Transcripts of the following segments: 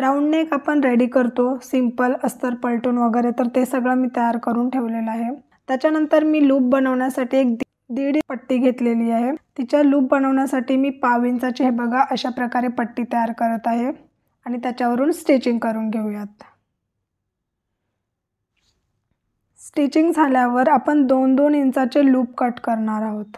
round neck आपण ready करतो simple अस्तर पलटून वगैरे तर ते सगळं मी तयार करून ठेवलेलं आहे त्याच्यानंतर मी लूप बनवण्यासाठी एक दीड पट्टी घेतलेली आहे तिच्या लूप बनवण्यासाठी मी पाव इंचाचे हे बघा अशा प्रकारे पट्टी तयार करत आहे आणि त्याच्यावरून स्टिचिंग करून घेऊयात स्टिचिंग झाल्यावर आपण दोन दोन इंचाचे लूप कट करणार आहोत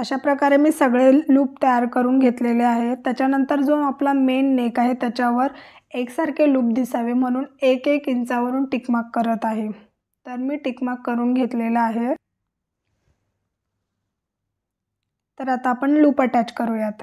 अशा प्रकारे मी सगळे लूप तयार करून घेतलेले आहेत त्याच्यानंतर जो आपला मेन नेक आहे त्याच्यावर एकसारखे लूप दिसावे म्हणून एक एक इंचावरून टिकमाक करत आहे तर मी टिकमाक करून घेतलेला आहे तर आता आपण लूप अटॅच करूयात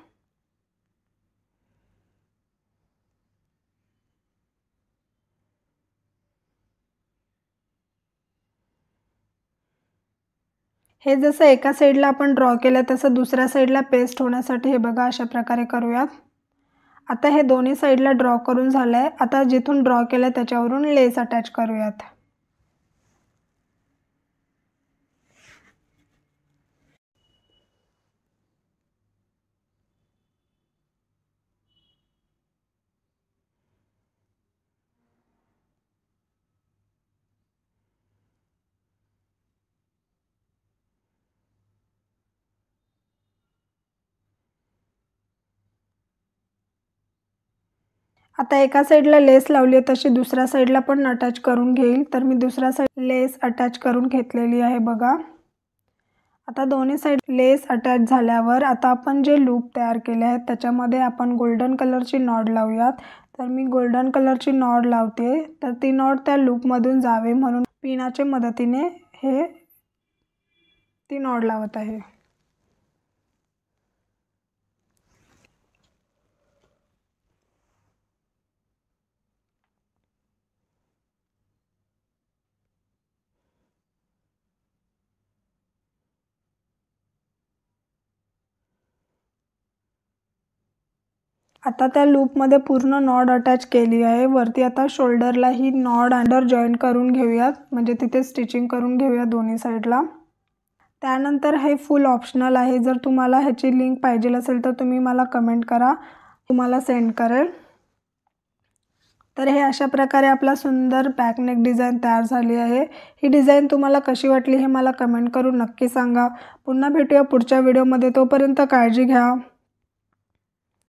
हे जसं एका साईडला आपण ड्रॉ केलं तसं दुसऱ्या साईडला पेस्ट होण्यासाठी हे बघा अशा प्रकारे करूयात आता हे दोन्ही साईडला ड्रॉ करून झालं आहे आता जिथून ड्रॉ केलं त्याच्यावरून लेस अटॅच करूयात आता एका साईडला लेस लावली आहे तशी दुसऱ्या साईडला पण अटॅच करून घेईल तर मी दुसऱ्या साईड लेस अटॅच करून घेतलेली आहे बघा आता दोन्ही साईड लेस अटॅच झाल्यावर आता आपण जे लूप तयार केले आहेत त्याच्यामध्ये आपण गोल्डन कलरची नॉड लावूयात तर मी गोल्डन कलरची नॉड लावते तर ती नॉड त्या लूपमधून जावे म्हणून पिनाच्या मदतीने हे ती नॉड लावत आहे आता त्या लूपमध्ये पूर्ण नॉड अटॅच केली आहे वरती आता शोल्डरला ही नॉड अंडर जॉईन करून घेऊयात म्हणजे तिथे स्टिचिंग करून घेऊया दोन्ही साईडला त्यानंतर हे फुल ऑप्शनल आहे जर तुम्हाला ह्याची लिंक पाहिजे असेल तर तुम्ही मला कमेंट करा तुम्हाला सेंड करेल तर हे अशा प्रकारे आपला सुंदर बॅकनेक डिझाईन तयार झाली आहे ही डिझाईन तुम्हाला कशी वाटली हे मला कमेंट करून नक्की सांगा पुन्हा भेटूया पुढच्या व्हिडिओमध्ये तोपर्यंत काळजी घ्या